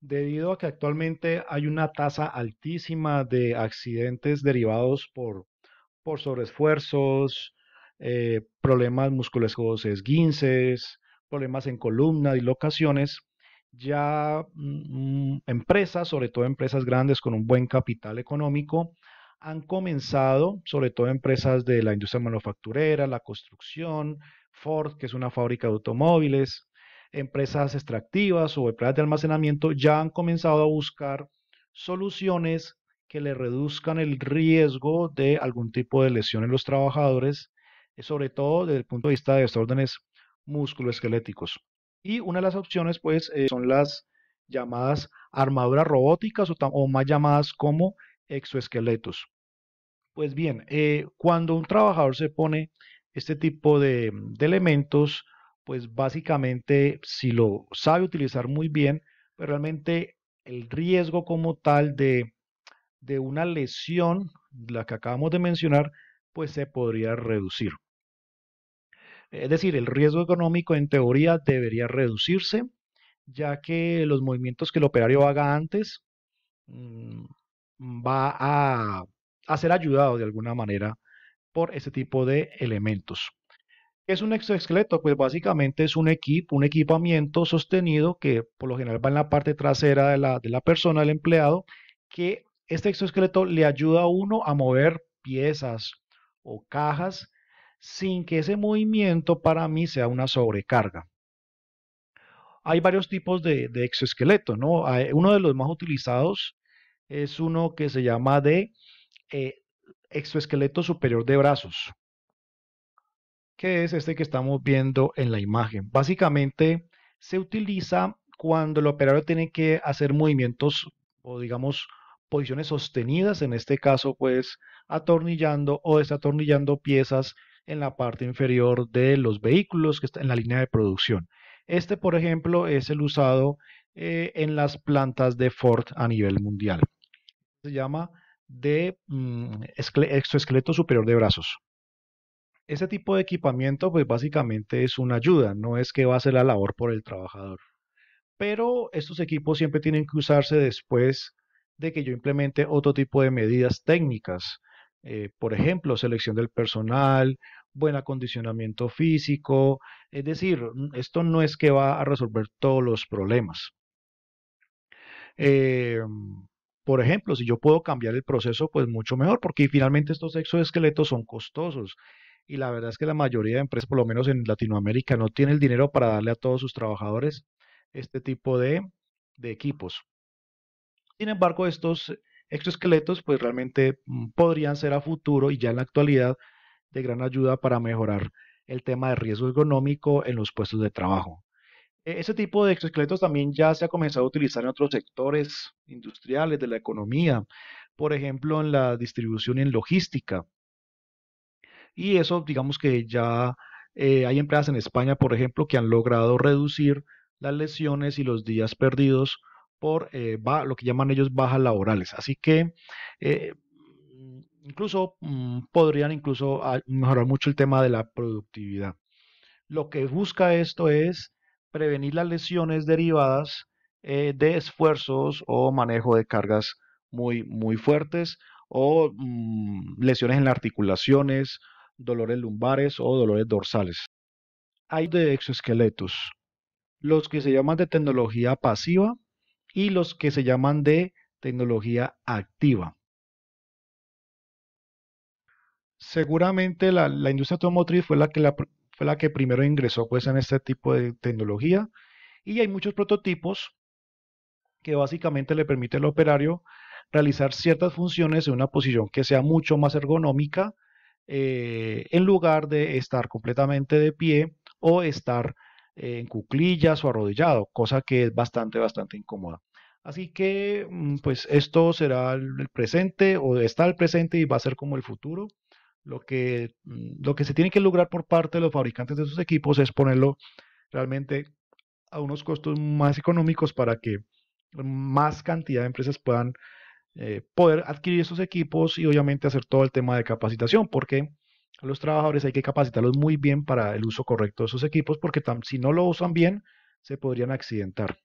debido a que actualmente hay una tasa altísima de accidentes derivados por, por sobreesfuerzos, eh, problemas musculares esguinces, problemas en columna, dislocaciones, ya mm, mm, empresas, sobre todo empresas grandes con un buen capital económico, han comenzado, sobre todo empresas de la industria manufacturera, la construcción, Ford, que es una fábrica de automóviles, empresas extractivas o empresas de almacenamiento ya han comenzado a buscar soluciones que le reduzcan el riesgo de algún tipo de lesión en los trabajadores, eh, sobre todo desde el punto de vista de desórdenes musculoesqueléticos. Y una de las opciones pues eh, son las llamadas armaduras robóticas o, más llamadas como exoesqueletos. Pues bien, eh, cuando un trabajador se pone este tipo de elementos, pues básicamente si lo sabe utilizar muy bien, pues, realmente el riesgo como tal de, una lesión, la que acabamos de mencionar, pues se podría reducir. Es decir, el riesgo económico en teoría debería reducirse, ya que los movimientos que el operario haga antes mm, va a, a ser ayudado de alguna manera por ese tipo de elementos. ¿Qué es un exoesqueleto? Pues básicamente es un equipo, un equipamiento sostenido que por lo general va en la parte trasera de la, persona, del empleado, que este exoesqueleto le ayuda a uno a mover piezas o cajas sin que ese movimiento para mí sea una sobrecarga. Hay varios tipos de, exoesqueleto, ¿no? Uno de los más utilizados es uno que se llama de eh, exoesqueleto superior de brazos que es este que estamos viendo en la imagen. Básicamente se utiliza cuando el operador tiene que hacer movimientos o digamos posiciones sostenidas, en este caso pues atornillando o desatornillando piezas en la parte inferior de los vehículos que está en la línea de producción. Este, por ejemplo, es el usado eh, en las plantas de Ford a nivel mundial. Se llama de mm, exoesqueleto superior de brazos. Ese tipo de equipamiento, pues básicamente es una ayuda, no es que va a hacer la labor por el trabajador. Pero estos equipos siempre tienen que usarse después de que yo implemente otro tipo de medidas técnicas. Eh, por ejemplo, selección del personal, buen acondicionamiento físico. Es decir, esto no es que va a resolver todos los problemas. Em, por ejemplo, si yo puedo cambiar el proceso, pues mucho mejor, porque finalmente estos exoesqueletos son costosos y la verdad es que la mayoría de empresas, por lo menos en Latinoamérica, no tiene el dinero para darle a todos sus trabajadores este tipo de, equipos. Sin embargo, estos exoesqueletos pues realmente mm, podrían ser a futuro y ya en la actualidad de gran ayuda para mejorar el tema de riesgo ergonómico en los puestos de trabajo. E, ese tipo de exoesqueletos también ya se ha comenzado a utilizar en otros sectores industriales de la economía, por ejemplo en la distribución y en logística. Y eso, digamos que ya eh, hay empresas en España, por ejemplo, que han logrado reducir las lesiones y los días perdidos por eh, lo que llaman ellos bajas laborales. Así que eh, incluso mm, podrían incluso mejorar mucho el tema de la productividad. Lo que busca esto es prevenir las lesiones derivadas de esfuerzos o manejo de cargas muy, muy fuertes o mm, lesiones en las articulaciones dolores lumbares o dolores dorsales. Hay de exoesqueletos, los que se llaman de tecnología pasiva y los que se llaman de tecnología activa. Seguramente la, industria automotriz fue la, que fue la que primero ingresó pues, en este tipo de tecnología y hay muchos prototipos que básicamente le permite al operario realizar ciertas funciones en una posición que sea mucho más ergonómica eh, en lugar de estar completamente de pie o estar eh, en cuclillas o arrodillado, cosa que es bastante, bastante incómoda. Así que, mm, pues esto será el presente o está el presente y va a ser como el futuro. Lo que, mm, lo que se tiene que lograr por parte de los fabricantes de sus equipos es ponerlo realmente a unos costos más económicos para que más cantidad de empresas puedan eh, poder adquirir esos equipos y obviamente hacer todo el tema de capacitación, porque a los trabajadores hay que capacitarlos muy bien para el uso correcto de esos equipos, porque si no lo usan bien, se podrían accidentar.